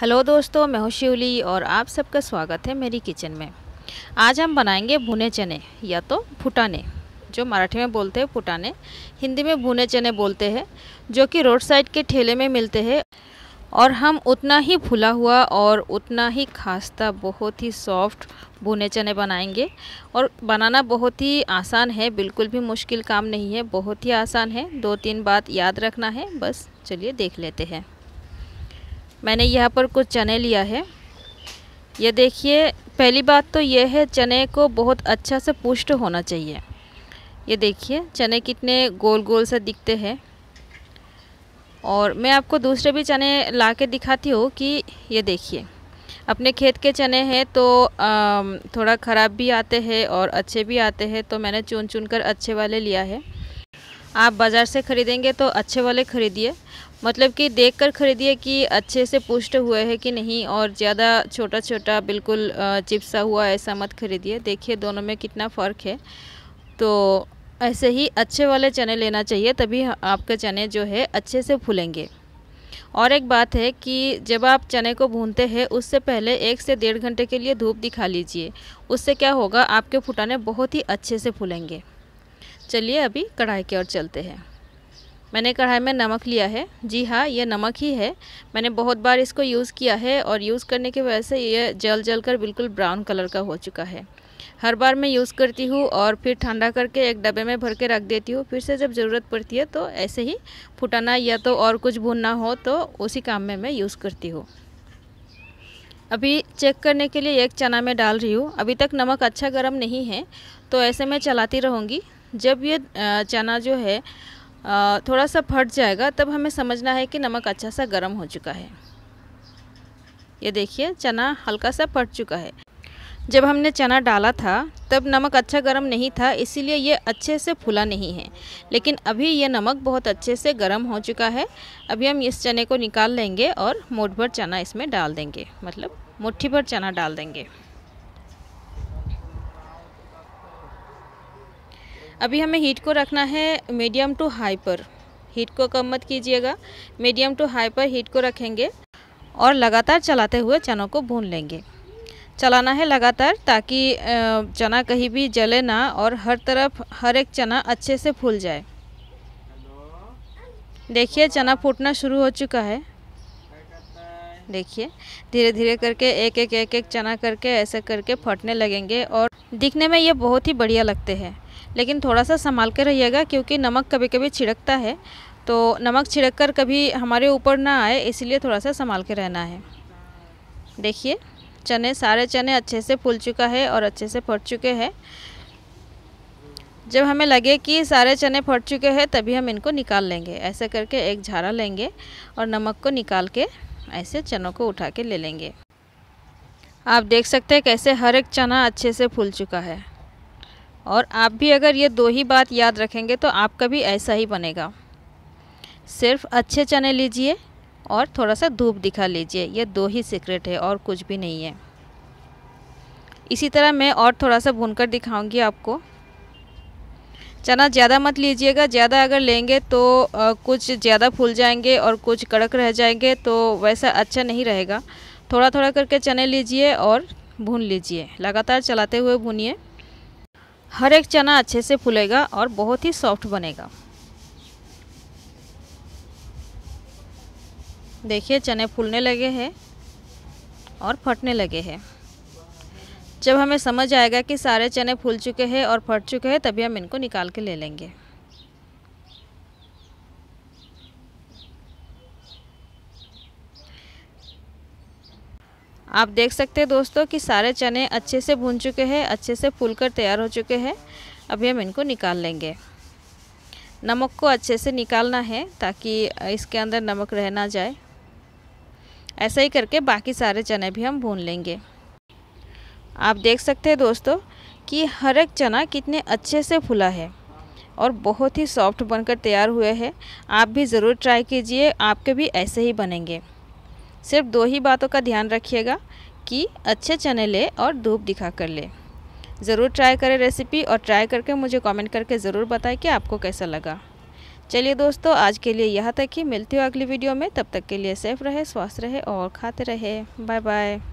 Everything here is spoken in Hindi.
हेलो दोस्तों मैं हूँ शिवली और आप सबका स्वागत है मेरी किचन में आज हम बनाएंगे भुने चने या तो फुटाने जो मराठी में बोलते हैं फुटाने हिंदी में भुने चने बोलते हैं जो कि रोड साइड के ठेले में मिलते हैं और हम उतना ही फुला हुआ और उतना ही खास्ता बहुत ही सॉफ्ट भुने चने बनाएंगे और बनाना बहुत ही आसान है बिल्कुल भी मुश्किल काम नहीं है बहुत ही आसान है दो तीन बात याद रखना है बस चलिए देख लेते हैं मैंने यहाँ पर कुछ चने लिया है ये देखिए पहली बात तो यह है चने को बहुत अच्छा से पुष्ट होना चाहिए ये देखिए चने कितने गोल गोल से दिखते हैं और मैं आपको दूसरे भी चने ला के दिखाती हूँ कि ये देखिए अपने खेत के चने हैं तो आ, थोड़ा ख़राब भी आते हैं और अच्छे भी आते हैं तो मैंने चुन चुन कर अच्छे वाले लिया है आप बाज़ार से ख़रीदेंगे तो अच्छे वाले ख़रीदिए मतलब कि देख कर ख़रीदिए कि अच्छे से पुष्ट हुए है कि नहीं और ज़्यादा छोटा छोटा बिल्कुल चिपसा हुआ ऐसा मत खरीदिए देखिए दोनों में कितना फ़र्क है तो ऐसे ही अच्छे वाले चने लेना चाहिए तभी आपके चने जो है अच्छे से फूलेंगे और एक बात है कि जब आप चने को भूनते हैं उससे पहले एक से डेढ़ घंटे के लिए धूप दिखा लीजिए उससे क्या होगा आपके फुटाने बहुत ही अच्छे से फूलेंगे चलिए अभी कढ़ाई की ओर चलते हैं मैंने कढ़ाई में नमक लिया है जी हाँ यह नमक ही है मैंने बहुत बार इसको यूज़ किया है और यूज़ करने की वजह से यह जल जल कर बिल्कुल ब्राउन कलर का हो चुका है हर बार मैं यूज़ करती हूँ और फिर ठंडा करके एक डब्बे में भर के रख देती हूँ फिर से जब ज़रूरत पड़ती है तो ऐसे ही फुटाना या तो और कुछ भूनना हो तो उसी काम में मैं यूज़ करती हूँ अभी चेक करने के लिए एक चना में डाल रही हूँ अभी तक नमक अच्छा गर्म नहीं है तो ऐसे मैं चलाती रहूँगी जब ये चना जो है थोड़ा सा फट जाएगा तब हमें समझना है कि नमक अच्छा सा गर्म हो चुका है ये देखिए चना हल्का सा फट चुका है जब हमने चना डाला था तब नमक अच्छा गर्म नहीं था इसीलिए ये अच्छे से फूला नहीं है लेकिन अभी ये नमक बहुत अच्छे से गर्म हो चुका है अभी हम इस चने को निकाल लेंगे और मुठ भर चना इसमें डाल देंगे मतलब मुट्ठी भर चना डाल देंगे अभी हमें हीट को रखना है मीडियम टू हाई पर हीट को कम मत कीजिएगा मीडियम टू हाई पर हीट को रखेंगे और लगातार चलाते हुए चनों को भून लेंगे चलाना है लगातार ताकि चना कहीं भी जले ना और हर तरफ हर एक चना अच्छे से फूल जाए देखिए चना फूटना शुरू हो चुका है देखिए धीरे धीरे करके एक एक एक एक चना करके ऐसे करके फटने लगेंगे और दिखने में ये बहुत ही बढ़िया लगते हैं लेकिन थोड़ा सा संभाल कर रहिएगा क्योंकि नमक कभी कभी छिड़कता है तो नमक छिड़क कर कभी हमारे ऊपर ना आए इसलिए थोड़ा सा संभाल के रहना है देखिए चने सारे चने अच्छे से फूल चुका है और अच्छे से फट चुके हैं जब हमें लगे कि सारे चने फट चुके हैं तभी हम इनको निकाल लेंगे ऐसे करके एक झारा लेंगे और नमक को निकाल के ऐसे चनों को उठा के ले लेंगे आप देख सकते हैं कैसे हर एक चना अच्छे से फूल चुका है और आप भी अगर ये दो ही बात याद रखेंगे तो आपका भी ऐसा ही बनेगा सिर्फ अच्छे चने लीजिए और थोड़ा सा धूप दिखा लीजिए ये दो ही सीक्रेट है और कुछ भी नहीं है इसी तरह मैं और थोड़ा सा भूनकर दिखाऊंगी आपको चना ज़्यादा मत लीजिएगा ज़्यादा अगर लेंगे तो कुछ ज़्यादा फूल जाएंगे और कुछ कड़क रह जाएंगे तो वैसा अच्छा नहीं रहेगा थोड़ा थोड़ा करके चने लीजिए और भून लीजिए लगातार चलाते हुए भूनिए हर एक चना अच्छे से फूलेगा और बहुत ही सॉफ्ट बनेगा देखिए चने फूलने लगे हैं और फटने लगे हैं जब हमें समझ आएगा कि सारे चने फूल चुके हैं और फट चुके हैं तभी हम इनको निकाल के ले लेंगे आप देख सकते हैं दोस्तों कि सारे चने अच्छे से भून चुके हैं अच्छे से फूल कर तैयार हो चुके हैं अभी हम इनको निकाल लेंगे नमक को अच्छे से निकालना है ताकि इसके अंदर नमक रह ना जाए ऐसा ही करके बाकी सारे चने भी हम भून लेंगे आप देख सकते हैं दोस्तों कि हर एक चना कितने अच्छे से फूला है और बहुत ही सॉफ्ट बनकर तैयार हुए हैं आप भी ज़रूर ट्राई कीजिए आपके भी ऐसे ही बनेंगे सिर्फ दो ही बातों का ध्यान रखिएगा कि अच्छे चने ले और धूप दिखा कर ले ज़रूर ट्राई करें रेसिपी और ट्राई करके मुझे कमेंट करके ज़रूर बताएं कि आपको कैसा लगा चलिए दोस्तों आज के लिए यहाँ तक ही मिलती हूँ अगली वीडियो में तब तक के लिए सेफ़ रहे स्वस्थ रहे और खाते रहे बाय बाय